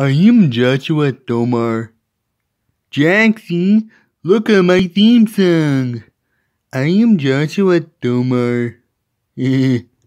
I am Joshua Domar. Jackson, look at my theme song. I am Joshua Domar.